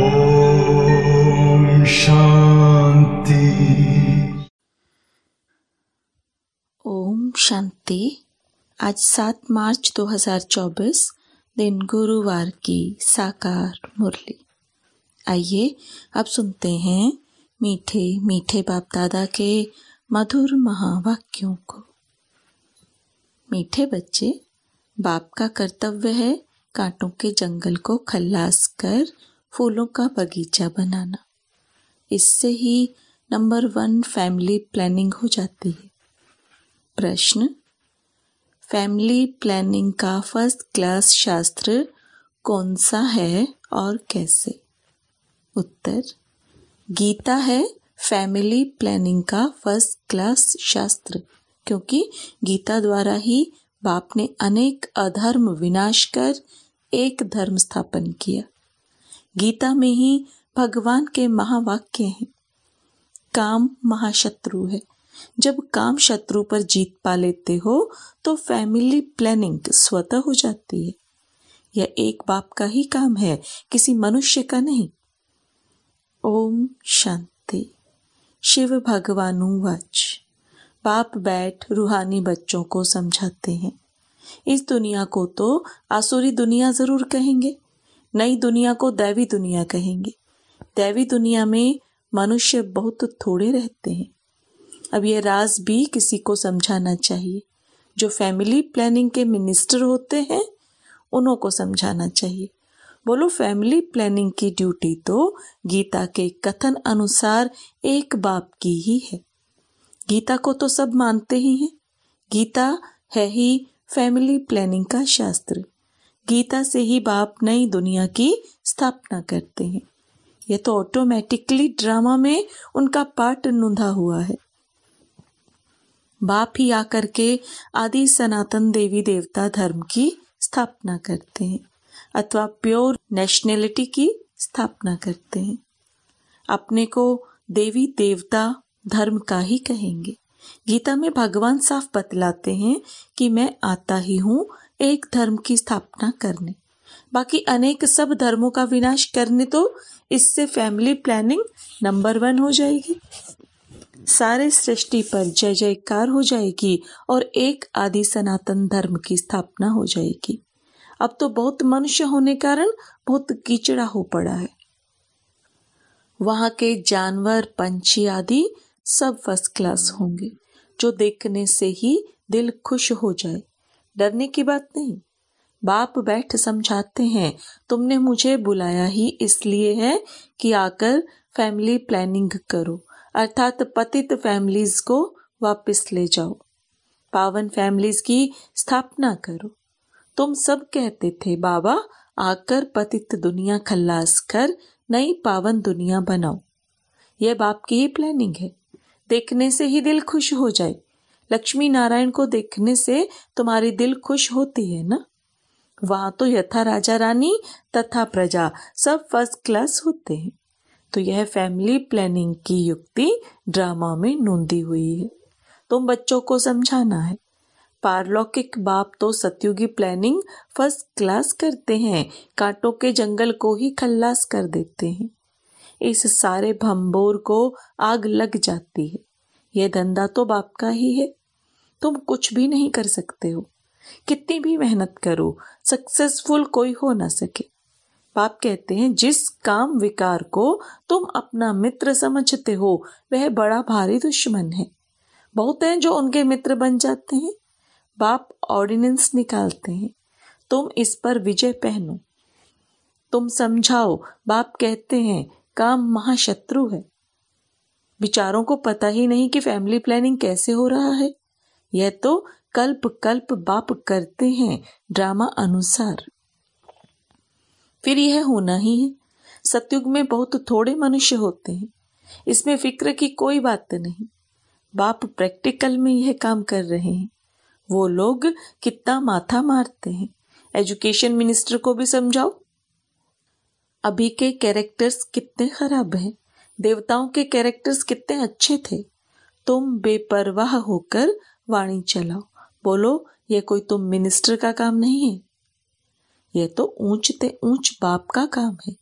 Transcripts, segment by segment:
ओम शांति ओम शांति आज सात मार्च 2024 दिन गुरुवार की साकार मुरली आइए अब सुनते हैं मीठे मीठे बाप दादा के मधुर महावाक्यों को मीठे बच्चे बाप का कर्तव्य है कांटों के जंगल को खल्लास कर फूलों का बगीचा बनाना इससे ही नंबर वन फैमिली प्लानिंग हो जाती है प्रश्न फैमिली प्लानिंग का फर्स्ट क्लास शास्त्र कौन सा है और कैसे उत्तर गीता है फैमिली प्लानिंग का फर्स्ट क्लास शास्त्र क्योंकि गीता द्वारा ही बाप ने अनेक अधर्म विनाश कर एक धर्म स्थापन किया गीता में ही भगवान के महावाक्य हैं काम महाशत्रु है जब काम शत्रु पर जीत पा लेते हो तो फैमिली प्लानिंग स्वतः हो जाती है यह एक बाप का ही काम है किसी मनुष्य का नहीं ओम शांति शिव भगवानुवाच बाप बैठ रूहानी बच्चों को समझाते हैं इस दुनिया को तो आसुरी दुनिया ज़रूर कहेंगे नई दुनिया को दैवी दुनिया कहेंगे दैवी दुनिया में मनुष्य बहुत थोड़े रहते हैं अब यह राज भी किसी को समझाना चाहिए जो फैमिली प्लानिंग के मिनिस्टर होते हैं उन्हों को समझाना चाहिए बोलो फैमिली प्लानिंग की ड्यूटी तो गीता के कथन अनुसार एक बाप की ही है गीता को तो सब मानते ही हैं गीता है ही फैमिली प्लानिंग का शास्त्र गीता से ही बाप नई दुनिया की स्थापना करते हैं यह तो ऑटोमेटिकली ड्रामा में उनका पार्ट नूंधा हुआ है बाप ही आकर के आदि सनातन देवी देवता धर्म की स्थापना करते हैं अथवा प्योर नेशनैलिटी की स्थापना करते हैं अपने को देवी देवता धर्म का ही कहेंगे गीता में भगवान साफ बतलाते हैं कि मैं आता ही हूँ एक धर्म की स्थापना करने बाकी अनेक सब धर्मों का विनाश करने तो इससे फैमिली प्लानिंग नंबर वन हो जाएगी सारे सृष्टि पर जय जयकार हो जाएगी और एक आदि सनातन धर्म की स्थापना हो जाएगी अब तो बहुत मनुष्य होने कारण बहुत कीचड़ा हो पड़ा है वहां के जानवर पंछी आदि सब फर्स्ट क्लास होंगे जो देखने से ही दिल खुश हो जाए डरने की बात नहीं बाप बैठ समझाते हैं तुमने मुझे बुलाया ही इसलिए है कि आकर फैमिली प्लानिंग करो अर्थात पतित फैमिलीज को वापस ले जाओ पावन फैमिलीज की स्थापना करो तुम सब कहते थे बाबा आकर पतित दुनिया खल्लास कर नई पावन दुनिया बनाओ यह बाप की ही प्लानिंग है देखने से ही दिल खुश हो जाए लक्ष्मी नारायण को देखने से तुम्हारी दिल खुश होती है ना वहां तो यथा राजा रानी तथा प्रजा सब फर्स्ट क्लास होते हैं तो यह फैमिली प्लानिंग की युक्ति ड्रामा में नूंदी हुई है तुम बच्चों को समझाना है पारलौकिक बाप तो सतयुगी प्लानिंग फर्स्ट क्लास करते हैं कांटों के जंगल को ही खल्लास कर देते हैं इस सारे भंबोर को आग लग जाती है यह धंधा तो बाप का ही है तुम कुछ भी नहीं कर सकते हो कितनी भी मेहनत करो सक्सेसफुल कोई हो ना सके बाप कहते हैं जिस काम विकार को तुम अपना मित्र समझते हो वह बड़ा भारी दुश्मन है बहुत हैं जो उनके मित्र बन जाते हैं बाप ऑर्डिनेंस निकालते हैं तुम इस पर विजय पहनो तुम समझाओ बाप कहते हैं काम महाशत्रु है बिचारों को पता ही नहीं कि फैमिली प्लानिंग कैसे हो रहा है यह तो कल्प कल्प बाप करते हैं ड्रामा अनुसार फिर यह होना ही है सतयुग में बहुत थोड़े मनुष्य होते हैं इसमें फिक्र की कोई बात नहीं बाप प्रैक्टिकल में यह काम कर रहे हैं वो लोग कितना माथा मारते हैं एजुकेशन मिनिस्टर को भी समझाओ अभी के कैरेक्टर्स कितने खराब हैं देवताओं के कैरेक्टर्स कितने अच्छे थे तुम बेपरवाह होकर वाणी चलाओ बोलो ये कोई तुम मिनिस्टर का काम नहीं है यह तो ऊंचते ऊंच बाप का काम है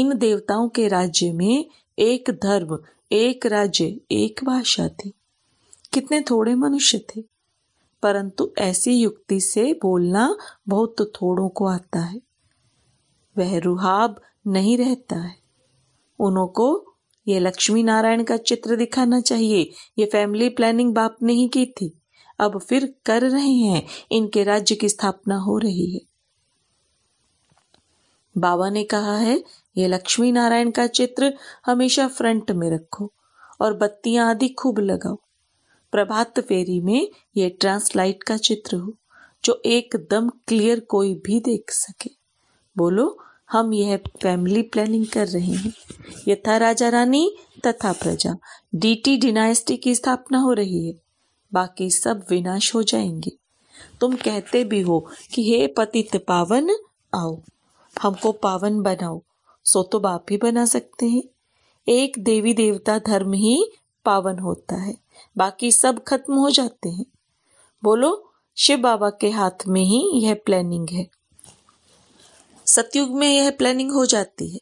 इन देवताओं के राज्य में एक धर्म एक राज्य एक भाषा थी कितने थोड़े मनुष्य थे परंतु ऐसी युक्ति से बोलना बहुत थोड़ों को आता है वह रुहाब नहीं रहता है उनको ये लक्ष्मी नारायण का चित्र दिखाना चाहिए ये फैमिली प्लानिंग बाप ने ही की थी अब फिर कर रहे हैं इनके राज्य की स्थापना हो रही है बाबा ने कहा है ये लक्ष्मी नारायण का चित्र हमेशा फ्रंट में रखो और बत्तियां आदि खूब लगाओ प्रभात फेरी में ये ट्रांसलाइट का चित्र हो जो एकदम क्लियर कोई भी देख सके बोलो हम यह फैमिली प्लानिंग कर रहे हैं यथा राजा रानी तथा प्रजा डीटी डिनास्टी की स्थापना हो रही है बाकी सब विनाश हो जाएंगे तुम कहते भी हो कि हे पति पावन आओ हमको पावन बनाओ सो तो बाप ही बना सकते हैं एक देवी देवता धर्म ही पावन होता है बाकी सब खत्म हो जाते हैं बोलो शिव बाबा के हाथ में ही यह प्लानिंग है सतयुग में यह प्लानिंग हो जाती है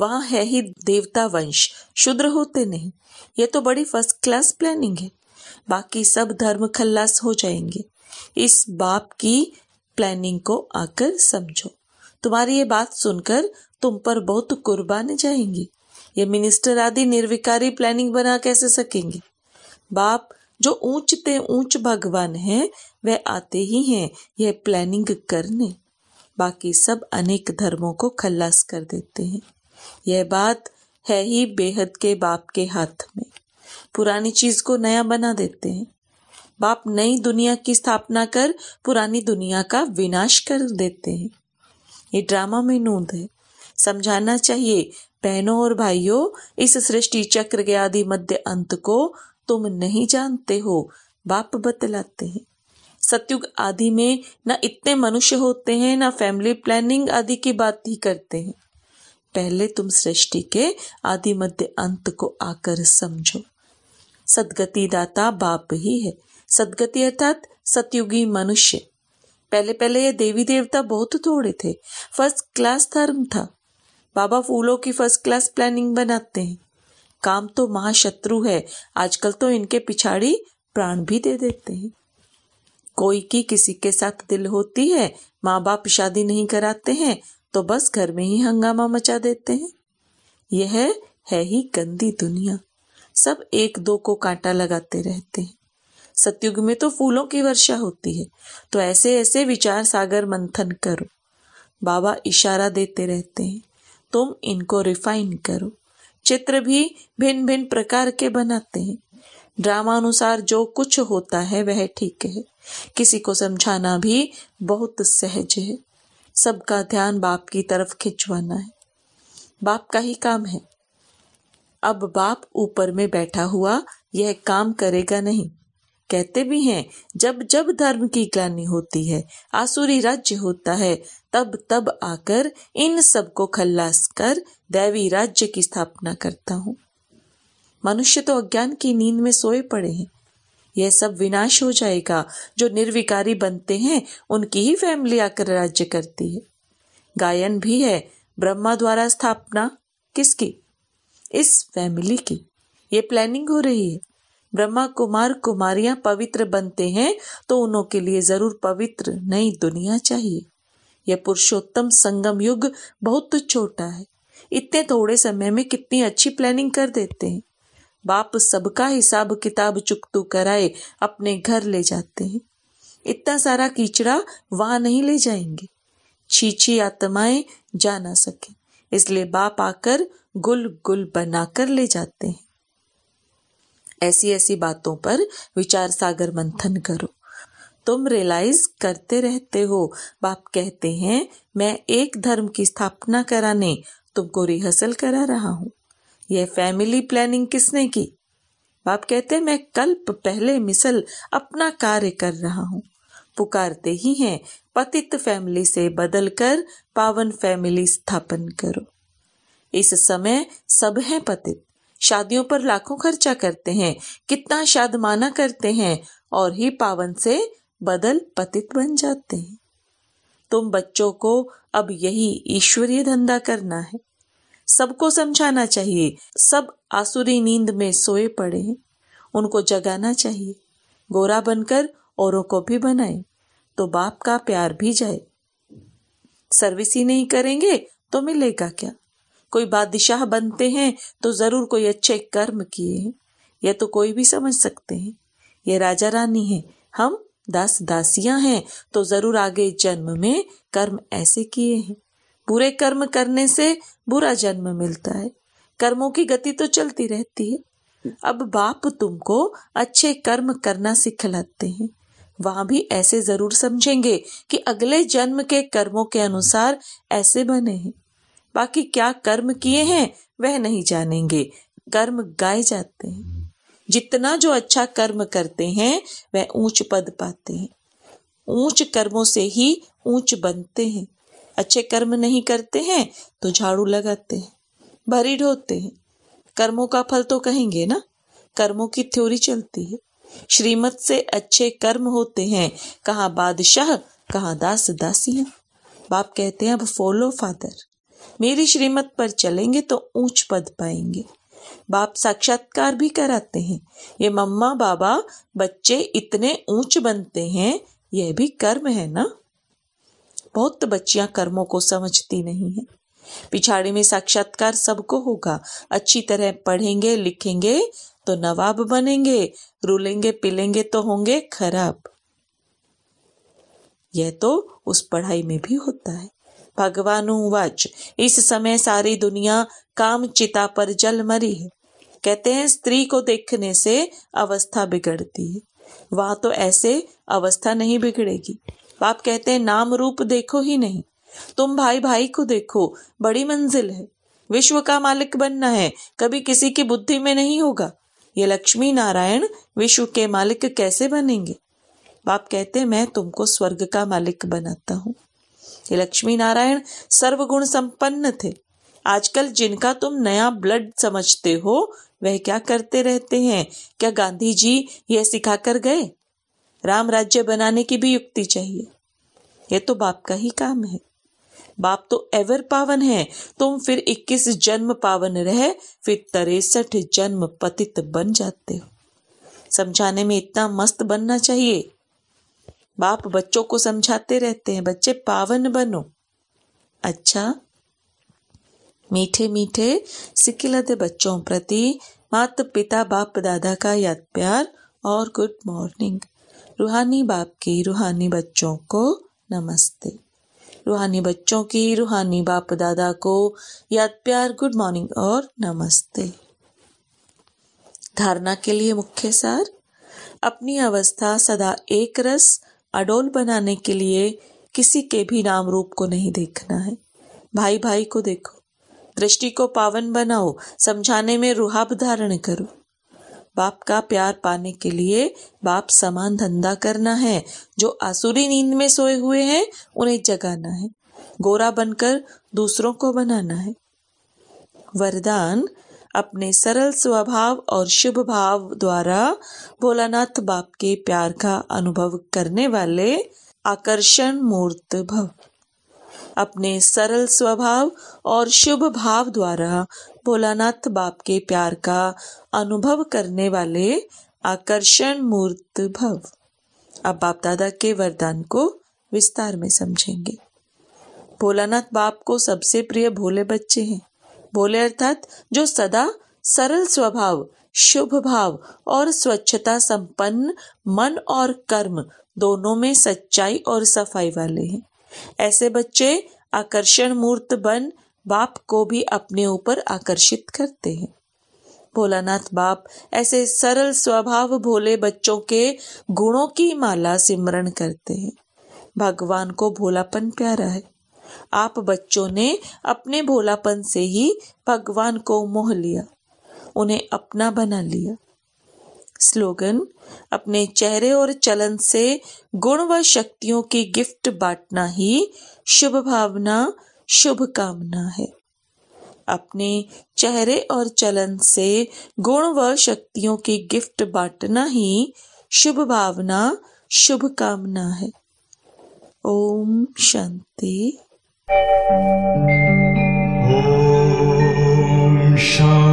वहां है ही देवता वंश शुद्र होते नहीं यह तो बड़ी फर्स्ट क्लास प्लानिंग है बाकी सब धर्म खल्लास हो जाएंगे इस बाप की प्लानिंग को आकर समझो तुम्हारी ये बात सुनकर तुम पर बहुत कुर्बान जाएंगे ये मिनिस्टर आदि निर्विकारी प्लानिंग बना कैसे सकेंगे बाप जो ऊंचते ऊंच भगवान है वह आते ही हैं यह प्लानिंग करने बाकी सब अनेक धर्मों को खल्लास कर देते हैं यह बात है ही बेहद के बाप के हाथ में पुरानी चीज को नया बना देते हैं बाप नई दुनिया की स्थापना कर पुरानी दुनिया का विनाश कर देते हैं ये ड्रामा में नूंद है समझाना चाहिए बहनों और भाइयों इस सृष्टि चक्र के आदि मध्य अंत को तुम नहीं जानते हो बाप बतलाते हैं सत्युग आदि में न इतने मनुष्य होते हैं न फैमिली प्लानिंग आदि की बात ही करते हैं पहले तुम सृष्टि के आदि मध्य अंत को आकर समझो सदगति दाता बाप ही है सदगति अर्थात सतयुगी मनुष्य पहले पहले ये देवी देवता बहुत थोड़े थे फर्स्ट क्लास धर्म था बाबा फूलों की फर्स्ट क्लास प्लानिंग बनाते हैं काम तो महाशत्रु है आजकल तो इनके पिछाड़ी प्राण भी दे देते हैं कोई की किसी के साथ दिल होती है माँ बाप शादी नहीं कराते हैं तो बस घर में ही हंगामा मचा देते हैं यह है, है ही गंदी दुनिया सब एक दो को कांटा लगाते रहते हैं सतयुग में तो फूलों की वर्षा होती है तो ऐसे ऐसे विचार सागर मंथन करो बाबा इशारा देते रहते हैं तुम इनको रिफाइन करो चित्र भी भिन्न भिन्न प्रकार के बनाते हैं ड्रामानुसार जो कुछ होता है वह ठीक है किसी को समझाना भी बहुत सहज है सबका ध्यान बाप की तरफ खिंचवाना है बाप का ही काम है अब बाप ऊपर में बैठा हुआ यह काम करेगा नहीं कहते भी हैं जब जब धर्म की ग्लानी होती है आसुरी राज्य होता है तब तब आकर इन सबको खल्लास कर दैवी राज्य की स्थापना करता हूं मनुष्य तो अज्ञान की नींद में सोए पड़े हैं यह सब विनाश हो जाएगा जो निर्विकारी बनते हैं उनकी ही फैमिली आकर राज्य करती है गायन भी है ब्रह्मा द्वारा स्थापना किसकी इस फैमिली की ये प्लानिंग हो रही है ब्रह्मा कुमार कुमारियां पवित्र बनते हैं तो उनों के लिए जरूर पवित्र नई दुनिया चाहिए यह पुरुषोत्तम संगम युग बहुत छोटा है इतने थोड़े समय में कितनी अच्छी प्लानिंग कर देते हैं बाप सबका हिसाब किताब चुकतू तो कराए अपने घर ले जाते हैं इतना सारा कीचड़ा वहां नहीं ले जाएंगे छीछी आत्माएं जा ना सके इसलिए बाप आकर गुल गुल बनाकर ले जाते हैं ऐसी ऐसी बातों पर विचार सागर मंथन करो तुम रियलाइज करते रहते हो बाप कहते हैं मैं एक धर्म की स्थापना कराने तुमको रिहर्सल करा रहा हूं यह फैमिली प्लानिंग किसने की बाप कहते मैं कल्प पहले मिसल अपना कार्य कर रहा हूँ पुकारते ही हैं पतित फैमिली से बदलकर पावन फैमिली स्थापन करो इस समय सब हैं पतित शादियों पर लाखों खर्चा करते हैं कितना शादमाना करते हैं और ही पावन से बदल पतित बन जाते हैं तुम बच्चों को अब यही ईश्वरीय धंधा करना है सबको समझाना चाहिए सब आसुरी नींद में सोए पड़े हैं उनको जगाना चाहिए गोरा बनकर औरों को भी बनाए तो बाप का प्यार भी जाए सर्विस ही नहीं करेंगे तो मिलेगा क्या कोई बादशाह बनते हैं तो जरूर कोई अच्छे कर्म किए हैं यह तो कोई भी समझ सकते हैं ये राजा रानी है हम दास दासियां हैं तो जरूर आगे जन्म में कर्म ऐसे किए हैं बुरे कर्म करने से बुरा जन्म मिलता है कर्मों की गति तो चलती रहती है अब बाप तुमको अच्छे कर्म करना सिखलाते हैं वहां भी ऐसे जरूर समझेंगे कि अगले जन्म के कर्मों के अनुसार ऐसे बने हैं बाकी क्या कर्म किए हैं वह नहीं जानेंगे कर्म गाए जाते हैं जितना जो अच्छा कर्म करते हैं वह ऊंच पद पाते हैं ऊंच कर्मों से ही ऊंच बनते हैं अच्छे कर्म नहीं करते हैं तो झाड़ू लगाते हैं भरी ढोते हैं कर्मों का फल तो कहेंगे ना कर्मों की थ्योरी चलती है श्रीमत से अच्छे कर्म होते हैं कहा बादशाह कहा दास दासियां बाप कहते हैं अब फॉलो फादर मेरी श्रीमत पर चलेंगे तो ऊंच पद पाएंगे बाप साक्षात्कार भी कराते हैं ये मम्मा बाबा बच्चे इतने ऊंच बनते हैं यह भी कर्म है ना बहुत बच्चियां कर्मों को समझती नहीं है पिछाड़ी में साक्षात्कार सबको होगा अच्छी तरह पढ़ेंगे लिखेंगे तो नवाब बनेंगे रुलेंगे पिलेंगे तो होंगे खराब यह तो उस पढ़ाई में भी होता है वाच इस समय सारी दुनिया काम चिता पर जल मरी है कहते हैं स्त्री को देखने से अवस्था बिगड़ती है वहां तो ऐसे अवस्था नहीं बिगड़ेगी बाप कहते हैं नाम रूप देखो ही नहीं तुम भाई भाई को देखो बड़ी मंजिल है विश्व का मालिक बनना है कभी किसी की बुद्धि में नहीं होगा ये लक्ष्मी नारायण विश्व के मालिक कैसे बनेंगे बाप कहते मैं तुमको स्वर्ग का मालिक बनाता हूँ ये लक्ष्मी नारायण सर्वगुण संपन्न थे आजकल जिनका तुम नया ब्लड समझते हो वह क्या करते रहते हैं क्या गांधी जी यह सिखा कर गए राम राज्य बनाने की भी युक्ति चाहिए यह तो बाप का ही काम है बाप तो एवर पावन है तुम फिर इक्कीस जन्म पावन रहे फिर तिरसठ जन्म पतित बन जाते हो समझाने में इतना मस्त बनना चाहिए बाप बच्चों को समझाते रहते हैं बच्चे पावन बनो अच्छा मीठे मीठे सिकिलते बच्चों प्रति मात पिता बाप दादा का याद प्यार और गुड मॉर्निंग रूहानी बाप की रूहानी बच्चों को नमस्ते रूहानी बच्चों की रूहानी बाप दादा को याद प्यार गुड मॉर्निंग और नमस्ते धारणा के लिए मुख्य सार अपनी अवस्था सदा एक रस अडोल बनाने के लिए किसी के भी नाम रूप को नहीं देखना है भाई भाई को देखो दृष्टि को पावन बनाओ समझाने में रूहाप धारण करो बाप का प्यार पाने के लिए बाप समान धंधा करना है जो आसुरी नींद में सोए हुए हैं उन्हें जगाना है गोरा बनकर दूसरों को बनाना है वरदान अपने सरल स्वभाव और शुभ भाव द्वारा भोलानाथ बाप के प्यार का अनुभव करने वाले आकर्षण मूर्त भव अपने सरल स्वभाव और शुभ भाव द्वारा भोलानाथ बाप के प्यार का अनुभव करने वाले आकर्षण मूर्त भव अब बाप दादा के वरदान को विस्तार में समझेंगे भोलानाथ बाप को सबसे प्रिय भोले बच्चे हैं भोले अर्थात जो सदा सरल स्वभाव शुभ भाव और स्वच्छता संपन्न मन और कर्म दोनों में सच्चाई और सफाई वाले हैं ऐसे बच्चे आकर्षण मूर्त बन बाप को भी अपने ऊपर आकर्षित करते हैं भोलानाथ बाप ऐसे सरल स्वभाव भोले बच्चों के गुणों की माला सिमरण करते हैं भगवान को भोलापन प्यारा है आप बच्चों ने अपने भोलापन से ही भगवान को मोह लिया उन्हें अपना बना लिया स्लोगन अपने चेहरे और चलन से गुण व शक्तियों की गिफ्ट बांटना ही शुभ भावना शुभ कामना है अपने चेहरे और चलन से गुण व शक्तियों की गिफ्ट बांटना ही शुभ भावना शुभ कामना है ओम शांति ओम शांति